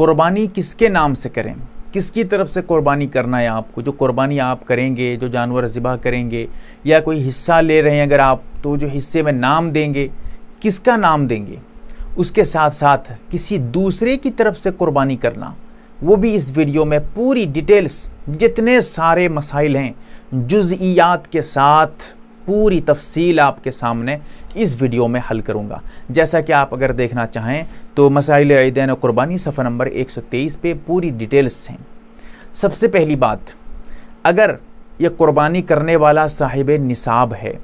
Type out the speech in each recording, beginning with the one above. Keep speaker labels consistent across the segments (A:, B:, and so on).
A: कुर्बानी किसके नाम से करें किसकी तरफ से कुर्बानी करना है आपको जो कुर्बानी आप करेंगे जो जानवर ज़िबा करेंगे या कोई हिस्सा ले रहे हैं अगर आप तो जो हिस्से में नाम देंगे किसका नाम देंगे उसके साथ साथ किसी दूसरे की तरफ से कुर्बानी करना वो भी इस वीडियो में पूरी डिटेल्स जितने सारे मसाइल हैं जुज़ियात के साथ पूरी तफसील आपके सामने इस वीडियो में हल करूँगा जैसा कि आप अगर देखना चाहें तो मसाइल ईदैन कुर्बानी सफ़र नंबर 123 पे पूरी डिटेल्स हैं सबसे पहली बात अगर ये कुर्बानी करने वाला साहिब निसाब है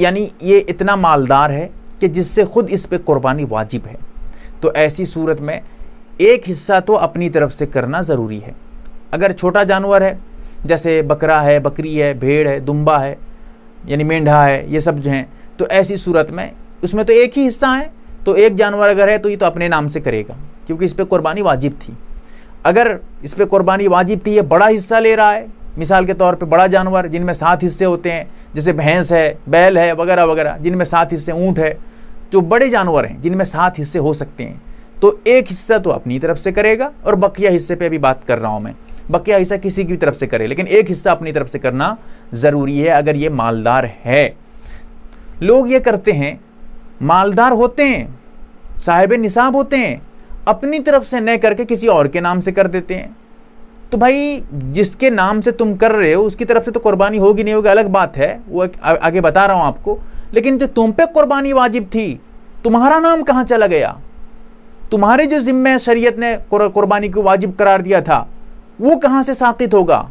A: यानी ये इतना मालदार है कि जिससे ख़ुद इस पर कुर्बानी वाजिब है तो ऐसी सूरत में एक हिस्सा तो अपनी तरफ से करना ज़रूरी है अगर छोटा जानवर है जैसे बकरा है बकरी है भेड़ है दुम्बा है यानी मेंढा है ये सब जो हैं तो ऐसी सूरत में उसमें तो एक ही हिस्सा है तो एक जानवर अगर है तो ये तो अपने नाम से करेगा क्योंकि इस पर कुर्बानी वाजिब थी अगर इस पर कुर्बानी वाजिब थी ये बड़ा हिस्सा ले रहा है मिसाल के तौर पे बड़ा जानवर जिनमें सात हिस्से होते हैं जैसे भैंस है बैल है वगैरह वगैरह जिनमें सात हिस्से ऊँट है जो बड़े जानवर हैं जिनमें सात हिस्से हो सकते हैं तो एक हिस्सा तो अपनी तरफ से करेगा और बकिया हिस्से पे अभी बात कर रहा हूँ मैं बकिया हिस्सा किसी की तरफ से करे लेकिन एक हिस्सा अपनी तरफ से करना ज़रूरी है अगर ये मालदार है लोग ये करते हैं मालदार होते हैं साहिब निसाब होते हैं अपनी तरफ से न करके किसी और के नाम से कर देते हैं तो भाई जिसके नाम से तुम कर रहे हो उसकी तरफ से तो कुर्बानी होगी नहीं होगी अलग बात है वो आगे बता रहा हूँ आपको लेकिन जो तुम पे कुर्बानी वाजिब थी तुम्हारा नाम कहाँ चला गया तुम्हारे जो ज़िम्मे शरीयत ने कुर्बानी को वाजिब करार दिया था वो कहाँ से साबित होगा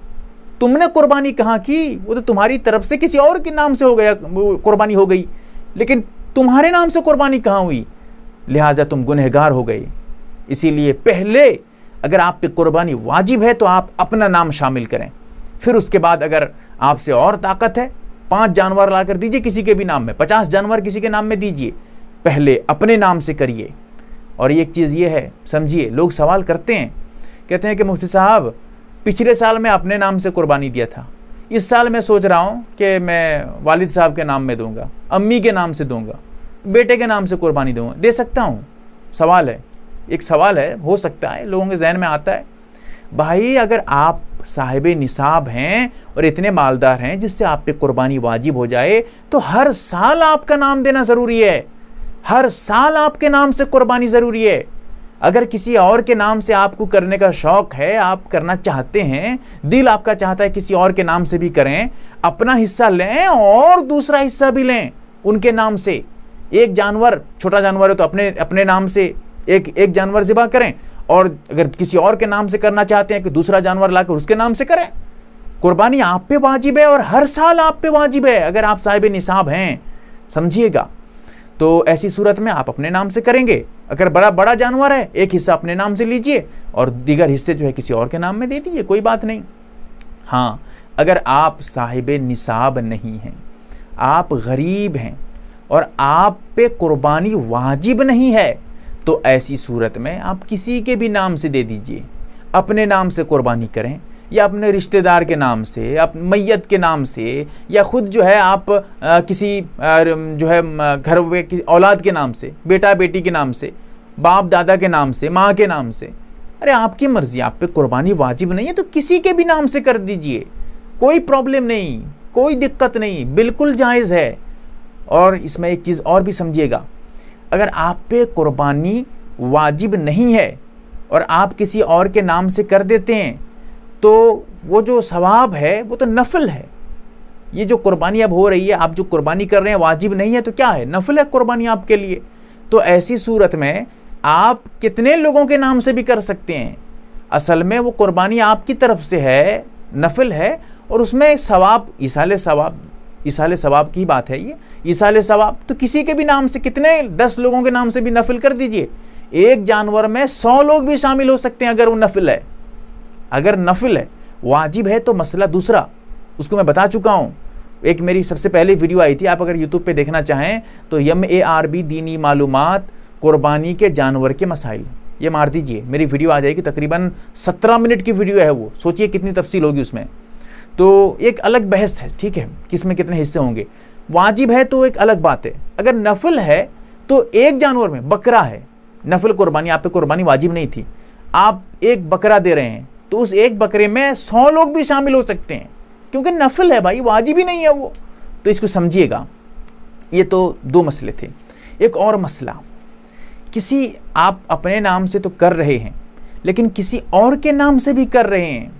A: तुमने कुर्बानी कहाँ की वो तो तुम्हारी तरफ से किसी और के नाम से हो गया कुर्बानी हो गई लेकिन तुम्हारे नाम से कुर्बानी कहाँ हुई लिहाजा तुम गुनहगार हो गए इसीलिए पहले अगर आप पे कुर्बानी वाजिब है तो आप अपना नाम शामिल करें फिर उसके बाद अगर आपसे और ताकत है पांच जानवर ला कर दीजिए किसी के भी नाम में पचास जानवर किसी के नाम में दीजिए पहले अपने नाम से करिए और एक चीज़ ये है समझिए लोग सवाल करते हैं कहते हैं कि मुफ्ती साहब पिछले साल मैं अपने नाम से कुर्बानी दिया था इस साल मैं सोच रहा हूँ कि मैं वालिद साहब के नाम में दूंगा अम्मी के नाम से दूंगा बेटे के नाम से कुर्बानी दूंगा दे सकता हूँ सवाल है एक सवाल है हो सकता है लोगों के जहन में आता है भाई अगर आप साहिब निसाब हैं और इतने मालदार हैं जिससे आप पे कुर्बानी वाजिब हो जाए तो हर साल आपका नाम देना ज़रूरी है हर साल आपके नाम से कुर्बानी ज़रूरी है अगर किसी और के नाम से आपको करने का शौक है आप करना चाहते हैं दिल आपका चाहता है किसी और के नाम से भी करें अपना हिस्सा लें और दूसरा हिस्सा भी लें उनके नाम से एक जानवर छोटा जानवर है तो अपने अपने नाम से एक एक जानवर ज़िबा करें और अगर किसी और के नाम से करना चाहते हैं कि दूसरा जानवर लाकर उसके नाम से करें कुर्बानी आप पे वाजिब है और हर साल आप पे वाजिब है अगर आप साहिब निसाब हैं समझिएगा तो ऐसी सूरत में आप अपने नाम से करेंगे अगर बड़ा बड़ा जानवर है एक हिस्सा अपने नाम से लीजिए और दीगर हिस्से जो है किसी और के नाम में दे दीजिए कोई बात नहीं हाँ अगर आप साहिब निसाब नहीं हैं आप गरीब हैं और आप पे कुर्बानी वाजिब नहीं है तो ऐसी सूरत में आप किसी के भी नाम से दे दीजिए अपने नाम से कुर्बानी करें या अपने रिश्तेदार के नाम से आप मैत के नाम से या ख़ुद जो है आप आ, किसी आ, जो है घर के औलाद के नाम से बेटा बेटी के नाम से बाप दादा के नाम से माँ के नाम से अरे आपकी मर्ज़ी आप पे कुर्बानी वाजिब नहीं है तो किसी के भी नाम से कर दीजिए कोई प्रॉब्लम नहीं कोई दिक्कत नहीं बिल्कुल जायज़ है और इसमें एक चीज़ और भी समझिएगा अगर आप पे कुर्बानी वाजिब नहीं है और आप किसी और के नाम से कर देते हैं तो वो जो सवाब है वो तो नफल है ये जो कुर्बानी अब हो रही है आप जो कुर्बानी कर रहे हैं वाजिब नहीं है तो क्या है नफल है कुर्बानी आपके लिए तो ऐसी सूरत में आप कितने लोगों के नाम से भी कर सकते हैं असल में वो कुर्बानी आपकी तरफ से है नफल है और उसमें सवाब ईसाल सवाब ईसाल सवाब की बात है ये ईसाल सवाब तो किसी के भी नाम से कितने दस लोगों के नाम से भी नफिल कर दीजिए एक जानवर में सौ लोग भी शामिल हो सकते हैं अगर वो नफिल है अगर नफिल है वाजिब है तो मसला दूसरा उसको मैं बता चुका हूँ एक मेरी सबसे पहले वीडियो आई थी आप अगर यूट्यूब पे देखना चाहें तो यम ए आर बी दीनी मालूम क़ुरबानी के जानवर के मसाइल ये मार दीजिए मेरी वीडियो आ जाएगी तकरीबन सत्रह मिनट की वीडियो है वो सोचिए कितनी तफसील होगी उसमें तो एक अलग बहस है ठीक है किस में कितने हिस्से होंगे वाजिब है तो एक अलग बात है अगर नफल है तो एक जानवर में बकरा है नफल कुर्बानी आप पे कुर्बानी वाजिब नहीं थी आप एक बकरा दे रहे हैं तो उस एक बकरे में सौ लोग भी शामिल हो सकते हैं क्योंकि नफल है भाई वाजिब ही नहीं है वो तो इसको समझिएगा ये तो दो मसले थे एक और मसला किसी आप अपने नाम से तो कर रहे हैं लेकिन किसी और के नाम से भी कर रहे हैं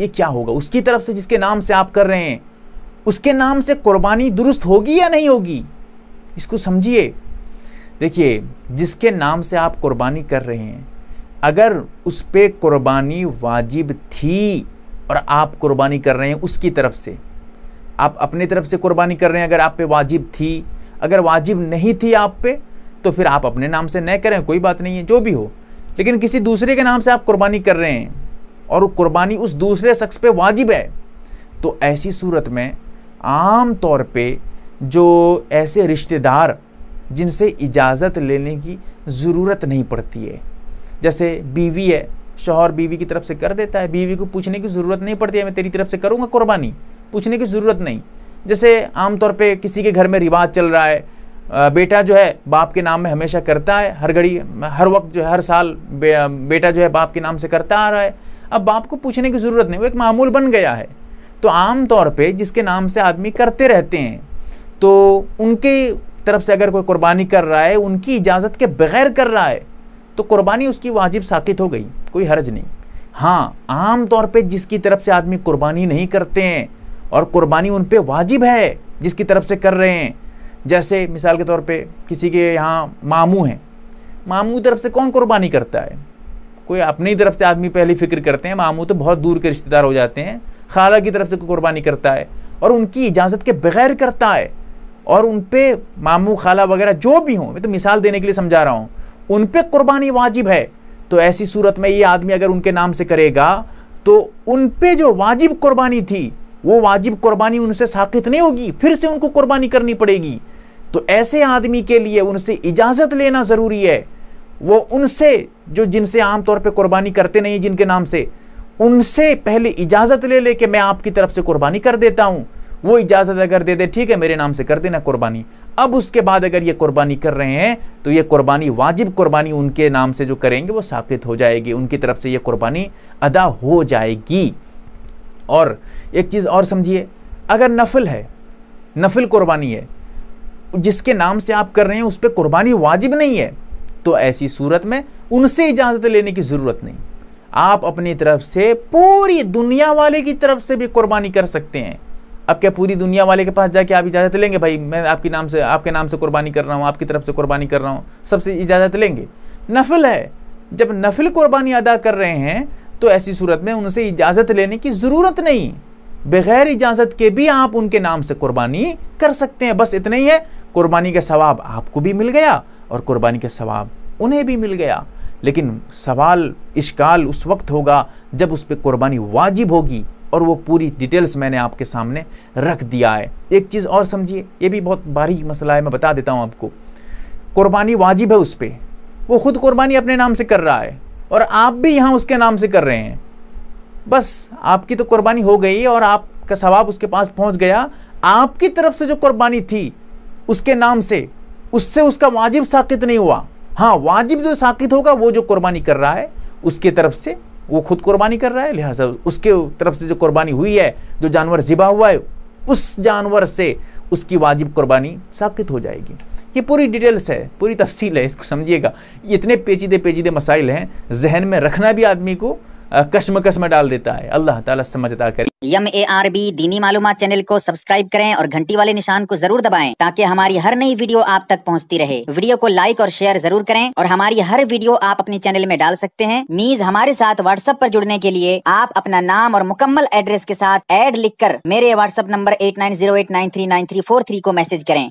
A: ये क्या होगा उसकी तरफ से जिसके नाम से आप कर रहे हैं उसके नाम से कुर्बानी दुरुस्त होगी या नहीं होगी इसको समझिए देखिए जिसके नाम से आप कुर्बानी कर रहे हैं अगर उस पर कुर्बानी वाजिब थी और आप कुर्बानी कर रहे हैं उसकी तरफ से आप अपनी तरफ से कुर्बानी कर रहे हैं अगर आप पे वाजिब थी अगर वाजिब नहीं थी आप पे तो फिर आप अपने नाम से न करें कोई बात नहीं है जो भी हो लेकिन किसी दूसरे के नाम से आप कुर्बानी कर रहे हैं और कुर्बानी उस दूसरे शख्स पे वाजिब है तो ऐसी सूरत में आम तौर पे जो ऐसे रिश्तेदार जिनसे इजाज़त लेने की ज़रूरत नहीं पड़ती है जैसे बीवी है शोहर बीवी की तरफ से कर देता है बीवी को पूछने की ज़रूरत नहीं पड़ती है मैं तेरी तरफ से करूँगा कुर्बानी पूछने की ज़रूरत नहीं जैसे आमतौर पर किसी के घर में रिवाज चल रहा है बेटा जो है बाप के नाम में हमेशा करता है हर घड़ी हर वक्त जो है हर साल बे, बेटा जो है बाप के नाम से करता आ रहा है अब बाप को पूछने की ज़रूरत नहीं वो एक मामूल बन गया है तो आम तौर पे जिसके नाम से आदमी करते रहते हैं तो उनके तरफ से अगर कोई कुर्बानी कर रहा है उनकी इजाज़त के बगैर कर रहा है तो कुर्बानी उसकी वाजिब साकित हो गई कोई हर्ज नहीं हाँ आम तौर पे जिसकी तरफ से आदमी कुर्बानी नहीं करते हैं और कुर्बानी उन पर वाजिब है जिसकी तरफ से कर रहे हैं जैसे मिसाल के तौर पे किसी के यहाँ मामू हैं मामू की तरफ से कौन कुर्बानी करता है कोई अपनी तरफ से आदमी पहले फिक्र करते हैं मामू तो बहुत दूर के रिश्तेदार हो जाते हैं खाला की तरफ से कोई कुर्बानी करता है और उनकी इजाज़त के बगैर करता है और उन पर मामू खाला वगैरह जो भी हों मैं तो मिसाल देने के लिए समझा रहा हूँ उन पर कुर्बानी वाजिब है तो ऐसी सूरत में ये आदमी अगर उनके नाम से करेगा तो उन पर जो वाजिब कुर्बानी थी वो वाजिब कुर्बानी उनसे साखित नहीं होगी फिर से उनको कुर्बानी करनी पड़ेगी तो ऐसे आदमी के लिए उनसे इजाज़त लेना ज़रूरी है वो उनसे जो जिनसे आम तौर पर कुर्बानी करते नहीं जिनके नाम से उनसे पहले इजाज़त ले ले कि मैं आपकी तरफ से कुर्बानी कर देता हूँ वो इजाज़त अगर दे दे ठीक है मेरे नाम से कर देना कुर्बानी अब उसके बाद अगर ये कुर्बानी कर रहे हैं तो ये कुर्बानी वाजिब कुर्बानी उनके नाम से जो करेंगे वो साकित हो जाएगी उनकी तरफ से ये कुर्बानी अदा हो जाएगी और एक चीज़ और समझिए अगर नफल है नफिल कुर्बानी है जिसके नाम से आप कर रहे हैं उस पर कुर्बानी वाजिब नहीं है तो ऐसी सूरत में उनसे इजाज़त लेने की ज़रूरत नहीं आप अपनी तरफ से पूरी दुनिया वाले की तरफ से भी कुर्बानी कर सकते हैं अब क्या पूरी दुनिया वाले के पास जाके आप इजाज़त लेंगे भाई मैं आपके नाम से आपके नाम से कुर्बानी कर रहा हूँ आपकी तरफ से कुर्बानी कर रहा हूँ सबसे इजाज़त लेंगे नफिल है जब नफिल कुर्बानी अदा कर रहे हैं तो ऐसी सूरत में उनसे इजाज़त लेने की ज़रूरत नहीं बगैर इजाज़त के भी आप उनके नाम से कुर्बानी कर सकते हैं बस इतना ही है कुर्बानी का सवाब आपको भी मिल गया और कुर्बानी का सवाब उन्हें भी मिल गया लेकिन सवाल इश्काल उस वक्त होगा जब उस पर कुर्बानी वाजिब होगी और वो पूरी डिटेल्स मैंने आपके सामने रख दिया है एक चीज़ और समझिए ये भी बहुत बारीक मसला है मैं बता देता हूँ आपको कुर्बानी वाजिब है उस पर वो ख़ुद कुर्बानी अपने नाम से कर रहा है और आप भी यहाँ उसके नाम से कर रहे हैं बस आपकी तो कुर्बानी हो गई और आपका सवाब उसके पास पहुँच गया आपकी तरफ से जो कुर्बानी थी उसके नाम से उससे उसका वाजिब साकित नहीं हुआ हाँ वाजिब जो साकित होगा वो जो कुर्बानी कर रहा है उसके तरफ से वो खुद कुर्बानी कर रहा है लिहाजा उसके तरफ से जो कुर्बानी हुई है जो जानवर ज़िबा हुआ है उस जानवर से उसकी वाजिब कुर्बानी साकित हो जाएगी ये पूरी डिटेल्स है पूरी तफसील है इसको समझिएगा ये इतने पेचीदे पेचीदे मसाइल हैं जहन में रखना भी आदमी को कश्मकश में डाल देता है अल्लाह ताला समझता करे यम ए आर बी दीनी मालूम चैनल को सब्सक्राइब करें और घंटी वाले निशान को जरूर दबाएं ताकि हमारी हर नई वीडियो आप तक पहुंचती रहे वीडियो को लाइक और शेयर जरूर करें और हमारी हर वीडियो आप अपने चैनल में डाल सकते हैं मीज हमारे साथ व्हाट्सएप पर जुड़ने के लिए आप अपना नाम और मुकम्मल एड्रेस के साथ एड लिख मेरे WhatsApp number eight nine zero eight nine three nine three four three को मैसेज करें